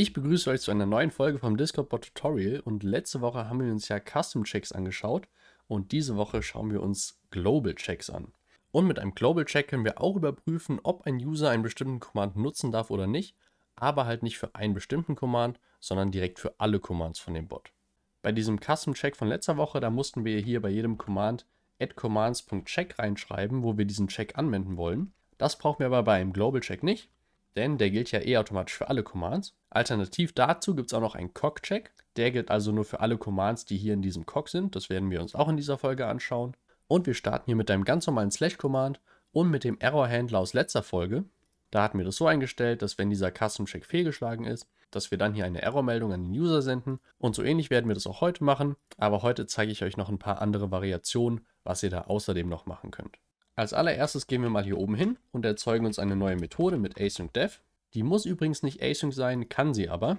Ich begrüße euch zu einer neuen Folge vom Discord-Bot Tutorial und letzte Woche haben wir uns ja Custom-Checks angeschaut und diese Woche schauen wir uns Global-Checks an. Und mit einem Global-Check können wir auch überprüfen, ob ein User einen bestimmten Command nutzen darf oder nicht, aber halt nicht für einen bestimmten Command, sondern direkt für alle Commands von dem Bot. Bei diesem Custom-Check von letzter Woche, da mussten wir hier bei jedem Command addcommands.check reinschreiben, wo wir diesen Check anwenden wollen. Das brauchen wir aber bei einem Global-Check nicht denn der gilt ja eh automatisch für alle Commands. Alternativ dazu gibt es auch noch einen Cock-Check. Der gilt also nur für alle Commands, die hier in diesem Cock sind. Das werden wir uns auch in dieser Folge anschauen. Und wir starten hier mit einem ganz normalen Slash-Command und mit dem Error-Handler aus letzter Folge. Da hatten wir das so eingestellt, dass wenn dieser Custom-Check fehlgeschlagen ist, dass wir dann hier eine Error-Meldung an den User senden. Und so ähnlich werden wir das auch heute machen. Aber heute zeige ich euch noch ein paar andere Variationen, was ihr da außerdem noch machen könnt. Als allererstes gehen wir mal hier oben hin und erzeugen uns eine neue Methode mit async-dev. Die muss übrigens nicht async sein, kann sie aber.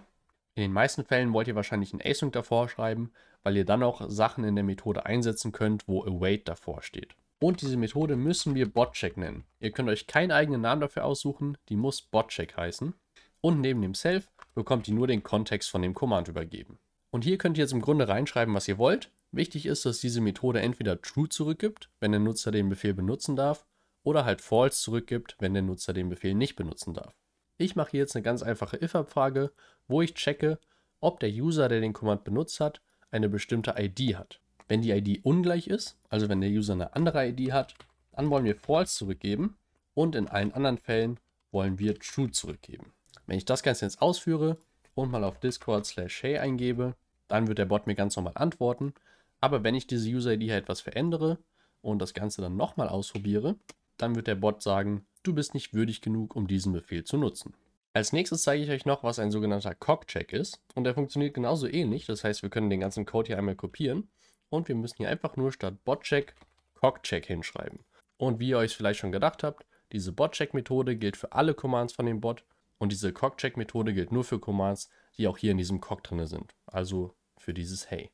In den meisten Fällen wollt ihr wahrscheinlich ein async davor schreiben, weil ihr dann auch Sachen in der Methode einsetzen könnt, wo await davor steht. Und diese Methode müssen wir botcheck nennen. Ihr könnt euch keinen eigenen Namen dafür aussuchen, die muss botcheck heißen. Und neben dem self bekommt ihr nur den Kontext von dem Command übergeben. Und hier könnt ihr jetzt im Grunde reinschreiben, was ihr wollt. Wichtig ist, dass diese Methode entweder true zurückgibt, wenn der Nutzer den Befehl benutzen darf, oder halt false zurückgibt, wenn der Nutzer den Befehl nicht benutzen darf. Ich mache hier jetzt eine ganz einfache if-Abfrage, wo ich checke, ob der User, der den Command benutzt hat, eine bestimmte ID hat. Wenn die ID ungleich ist, also wenn der User eine andere ID hat, dann wollen wir false zurückgeben und in allen anderen Fällen wollen wir true zurückgeben. Wenn ich das Ganze jetzt ausführe und mal auf Discord slash hey eingebe, dann wird der Bot mir ganz normal antworten. Aber wenn ich diese User-ID halt etwas verändere und das Ganze dann nochmal ausprobiere, dann wird der Bot sagen, du bist nicht würdig genug, um diesen Befehl zu nutzen. Als nächstes zeige ich euch noch, was ein sogenannter Cockcheck ist. Und der funktioniert genauso ähnlich. Das heißt, wir können den ganzen Code hier einmal kopieren. Und wir müssen hier einfach nur statt Botcheck Cockcheck hinschreiben. Und wie ihr euch vielleicht schon gedacht habt, diese botcheck methode gilt für alle Commands von dem Bot. Und diese cockcheck methode gilt nur für Commands, die auch hier in diesem Cock drin sind. Also für dieses Hey.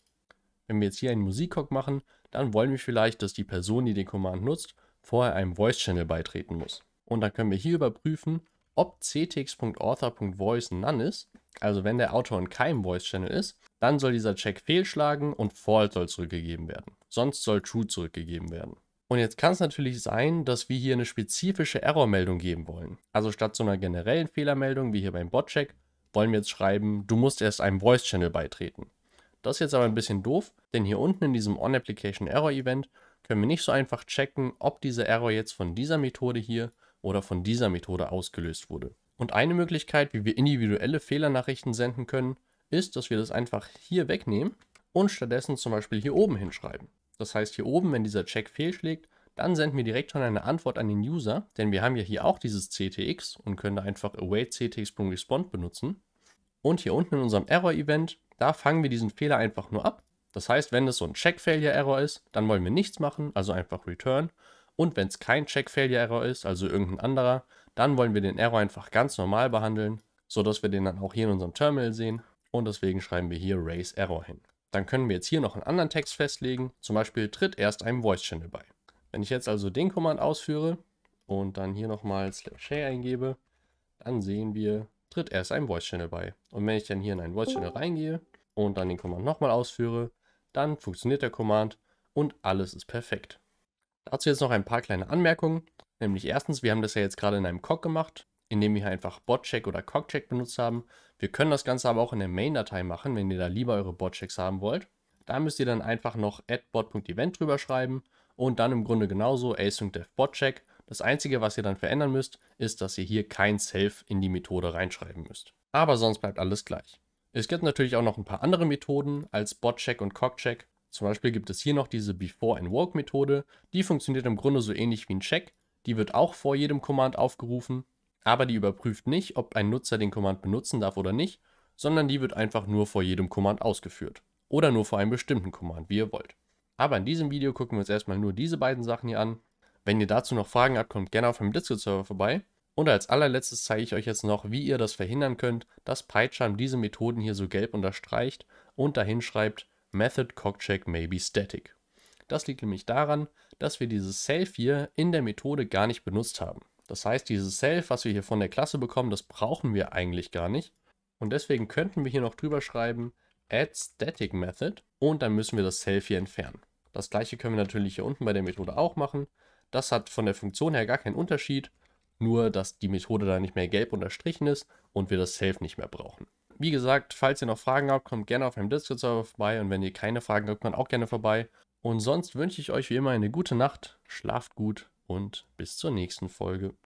Wenn wir jetzt hier einen Musikhock machen, dann wollen wir vielleicht, dass die Person, die den Command nutzt, vorher einem Voice Channel beitreten muss. Und dann können wir hier überprüfen, ob ctx.author.voice none ist, also wenn der Autor in keinem Voice Channel ist, dann soll dieser Check fehlschlagen und false soll zurückgegeben werden. Sonst soll true zurückgegeben werden. Und jetzt kann es natürlich sein, dass wir hier eine spezifische Errormeldung geben wollen. Also statt so einer generellen Fehlermeldung wie hier beim Botcheck wollen wir jetzt schreiben, du musst erst einem Voice Channel beitreten. Das ist jetzt aber ein bisschen doof, denn hier unten in diesem on event können wir nicht so einfach checken, ob dieser Error jetzt von dieser Methode hier oder von dieser Methode ausgelöst wurde. Und eine Möglichkeit, wie wir individuelle Fehlernachrichten senden können, ist, dass wir das einfach hier wegnehmen und stattdessen zum Beispiel hier oben hinschreiben. Das heißt, hier oben, wenn dieser Check fehlschlägt, dann senden wir direkt schon eine Antwort an den User, denn wir haben ja hier auch dieses CTX und können da einfach await CTX benutzen. Und hier unten in unserem Error-Event da fangen wir diesen Fehler einfach nur ab. Das heißt, wenn es so ein Check-Failure-Error ist, dann wollen wir nichts machen, also einfach Return. Und wenn es kein Check-Failure-Error ist, also irgendein anderer, dann wollen wir den Error einfach ganz normal behandeln, sodass wir den dann auch hier in unserem Terminal sehen. Und deswegen schreiben wir hier Raise Error hin. Dann können wir jetzt hier noch einen anderen Text festlegen, zum Beispiel tritt erst einem Voice-Channel bei. Wenn ich jetzt also den Command ausführe und dann hier nochmal slash eingebe, dann sehen wir, tritt erst ein Voice Channel bei. Und wenn ich dann hier in einen Voice Channel mhm. reingehe und dann den Command nochmal ausführe, dann funktioniert der Command und alles ist perfekt. Dazu jetzt noch ein paar kleine Anmerkungen. Nämlich erstens, wir haben das ja jetzt gerade in einem Cock gemacht, indem wir hier einfach Botcheck oder Cockcheck benutzt haben. Wir können das Ganze aber auch in der Main-Datei machen, wenn ihr da lieber eure Botchecks haben wollt. Da müsst ihr dann einfach noch addbot.event drüber schreiben und dann im Grunde genauso async botcheck das Einzige, was ihr dann verändern müsst, ist, dass ihr hier kein Self in die Methode reinschreiben müsst. Aber sonst bleibt alles gleich. Es gibt natürlich auch noch ein paar andere Methoden als Botcheck und Cockcheck. Zum Beispiel gibt es hier noch diese Before and Methode. Die funktioniert im Grunde so ähnlich wie ein Check. Die wird auch vor jedem Command aufgerufen, aber die überprüft nicht, ob ein Nutzer den Command benutzen darf oder nicht, sondern die wird einfach nur vor jedem Command ausgeführt. Oder nur vor einem bestimmten Command, wie ihr wollt. Aber in diesem Video gucken wir uns erstmal nur diese beiden Sachen hier an wenn ihr dazu noch Fragen habt, kommt gerne auf dem Discord-Server vorbei. Und als allerletztes zeige ich euch jetzt noch, wie ihr das verhindern könnt, dass PyCharm diese Methoden hier so gelb unterstreicht und dahin schreibt Method Cockcheck Maybe Static. Das liegt nämlich daran, dass wir dieses Self hier in der Methode gar nicht benutzt haben. Das heißt, dieses Self, was wir hier von der Klasse bekommen, das brauchen wir eigentlich gar nicht. Und deswegen könnten wir hier noch drüber schreiben add static method und dann müssen wir das Self hier entfernen. Das gleiche können wir natürlich hier unten bei der Methode auch machen. Das hat von der Funktion her gar keinen Unterschied, nur dass die Methode da nicht mehr gelb unterstrichen ist und wir das Self nicht mehr brauchen. Wie gesagt, falls ihr noch Fragen habt, kommt gerne auf meinem Discord-Server vorbei und wenn ihr keine Fragen habt, kommt auch gerne vorbei. Und sonst wünsche ich euch wie immer eine gute Nacht, schlaft gut und bis zur nächsten Folge.